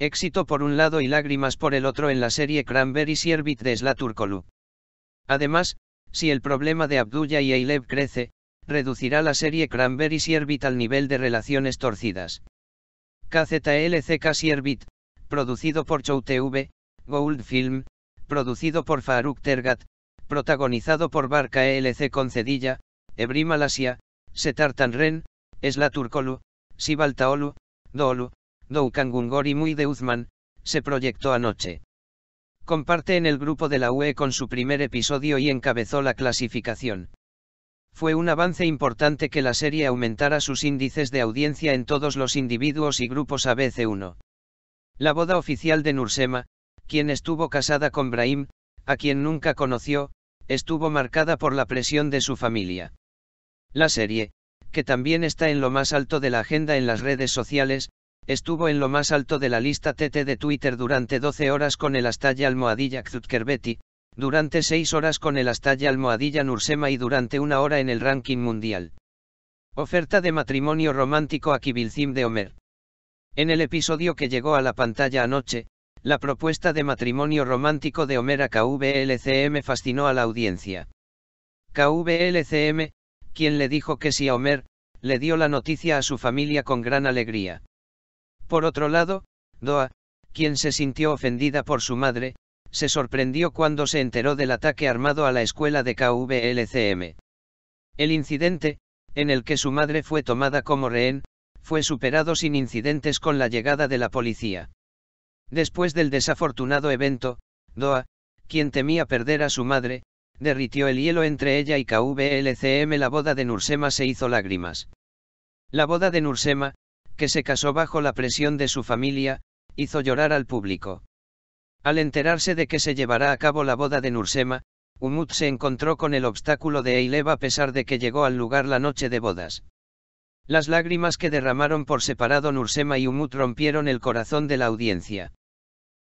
Éxito por un lado y lágrimas por el otro en la serie Cranberry Sierbit de Slaturkolu. Además, si el problema de Abdulla y aileb crece, reducirá la serie Cranberry Sierbit al nivel de relaciones torcidas. KZLCK Sierbit, producido por Chow TV, Gold Film, producido por Faruk Tergat, protagonizado por Barca ELC Concedilla, Ebrim Malasia, Setar Tanren, Slaturkolu, Sibaltaolu, DOLU, Doukan Gungor y Muy de Uzman, se proyectó anoche. Comparte en el grupo de la UE con su primer episodio y encabezó la clasificación. Fue un avance importante que la serie aumentara sus índices de audiencia en todos los individuos y grupos ABC1. La boda oficial de Nursema, quien estuvo casada con Brahim, a quien nunca conoció, estuvo marcada por la presión de su familia. La serie, que también está en lo más alto de la agenda en las redes sociales, estuvo en lo más alto de la lista TT de Twitter durante 12 horas con el astalla almohadilla Kzutkerbeti, durante 6 horas con el astalla almohadilla Nursema y durante una hora en el ranking mundial. Oferta de matrimonio romántico a Kibilzim de Homer. En el episodio que llegó a la pantalla anoche, la propuesta de matrimonio romántico de Homer a KVLCM fascinó a la audiencia. KVLCM, quien le dijo que sí a Homer, le dio la noticia a su familia con gran alegría. Por otro lado, Doa, quien se sintió ofendida por su madre, se sorprendió cuando se enteró del ataque armado a la escuela de KVLCM. El incidente, en el que su madre fue tomada como rehén, fue superado sin incidentes con la llegada de la policía. Después del desafortunado evento, Doa, quien temía perder a su madre, derritió el hielo entre ella y KVLCM. La boda de Nursema se hizo lágrimas. La boda de Nursema, que se casó bajo la presión de su familia, hizo llorar al público. Al enterarse de que se llevará a cabo la boda de Nursema, Umut se encontró con el obstáculo de Eileva a pesar de que llegó al lugar la noche de bodas. Las lágrimas que derramaron por separado Nursema y Umut rompieron el corazón de la audiencia.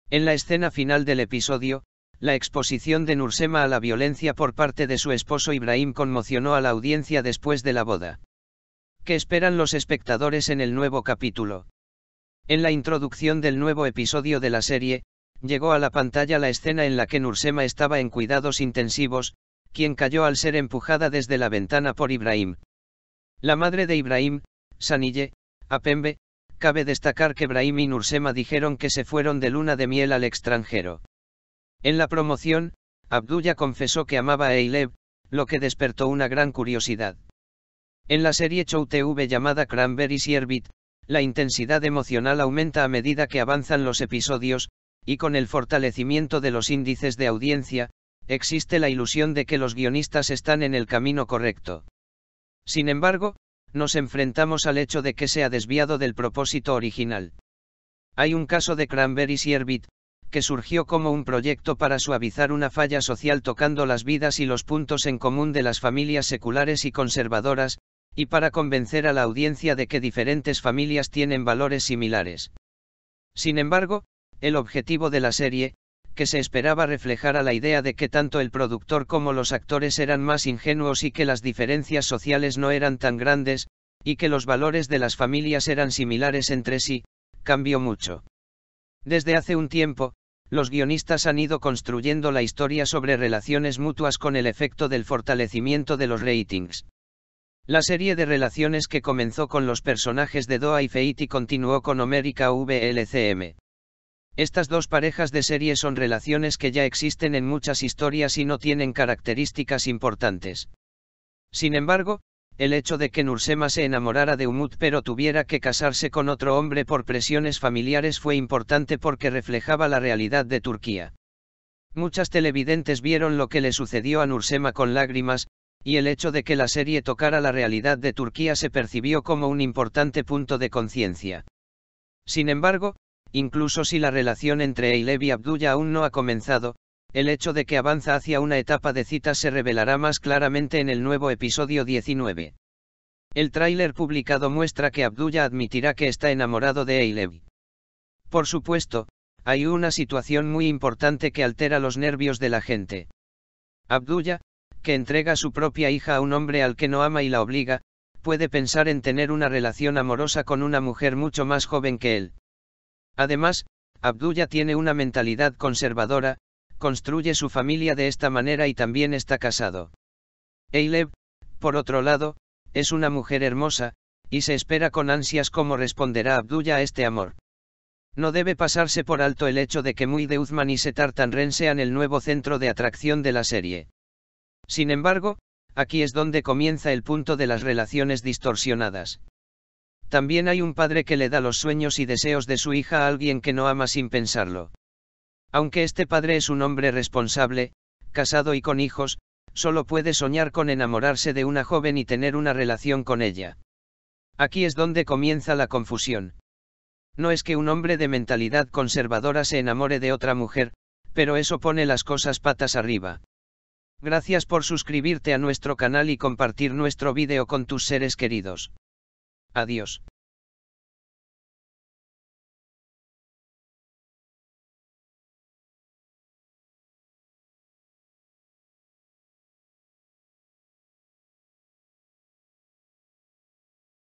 En la escena final del episodio, la exposición de Nursema a la violencia por parte de su esposo Ibrahim conmocionó a la audiencia después de la boda. ¿Qué esperan los espectadores en el nuevo capítulo? En la introducción del nuevo episodio de la serie, llegó a la pantalla la escena en la que Nursema estaba en cuidados intensivos, quien cayó al ser empujada desde la ventana por Ibrahim. La madre de Ibrahim, Sanille, Apembe, cabe destacar que Ibrahim y Nursema dijeron que se fueron de luna de miel al extranjero. En la promoción, Abdulla confesó que amaba a Eileb, lo que despertó una gran curiosidad. En la serie Show TV llamada Cranberry Sherbet, la intensidad emocional aumenta a medida que avanzan los episodios, y con el fortalecimiento de los índices de audiencia, existe la ilusión de que los guionistas están en el camino correcto. Sin embargo, nos enfrentamos al hecho de que se ha desviado del propósito original. Hay un caso de Cranberry Sherbet, que surgió como un proyecto para suavizar una falla social tocando las vidas y los puntos en común de las familias seculares y conservadoras, y para convencer a la audiencia de que diferentes familias tienen valores similares. Sin embargo, el objetivo de la serie, que se esperaba reflejar a la idea de que tanto el productor como los actores eran más ingenuos y que las diferencias sociales no eran tan grandes, y que los valores de las familias eran similares entre sí, cambió mucho. Desde hace un tiempo, los guionistas han ido construyendo la historia sobre relaciones mutuas con el efecto del fortalecimiento de los ratings. La serie de relaciones que comenzó con los personajes de Doa y Feiti continuó con América VLCM. Estas dos parejas de serie son relaciones que ya existen en muchas historias y no tienen características importantes. Sin embargo, el hecho de que Nursema se enamorara de Umut pero tuviera que casarse con otro hombre por presiones familiares fue importante porque reflejaba la realidad de Turquía. Muchas televidentes vieron lo que le sucedió a Nursema con lágrimas, y el hecho de que la serie tocara la realidad de Turquía se percibió como un importante punto de conciencia. Sin embargo, incluso si la relación entre Eilev y Abdulla aún no ha comenzado, el hecho de que avanza hacia una etapa de citas se revelará más claramente en el nuevo episodio 19. El tráiler publicado muestra que Abdulla admitirá que está enamorado de Eilev. Por supuesto, hay una situación muy importante que altera los nervios de la gente. Abdulla, que entrega su propia hija a un hombre al que no ama y la obliga, puede pensar en tener una relación amorosa con una mujer mucho más joven que él. Además, Abdulla tiene una mentalidad conservadora, construye su familia de esta manera y también está casado. Eileb, por otro lado, es una mujer hermosa, y se espera con ansias cómo responderá Abdulla a este amor. No debe pasarse por alto el hecho de que Muy de Uzman y Setar Tanren sean el nuevo centro de atracción de la serie. Sin embargo, aquí es donde comienza el punto de las relaciones distorsionadas. También hay un padre que le da los sueños y deseos de su hija a alguien que no ama sin pensarlo. Aunque este padre es un hombre responsable, casado y con hijos, solo puede soñar con enamorarse de una joven y tener una relación con ella. Aquí es donde comienza la confusión. No es que un hombre de mentalidad conservadora se enamore de otra mujer, pero eso pone las cosas patas arriba. Gracias por suscribirte a nuestro canal y compartir nuestro video con tus seres queridos. Adiós.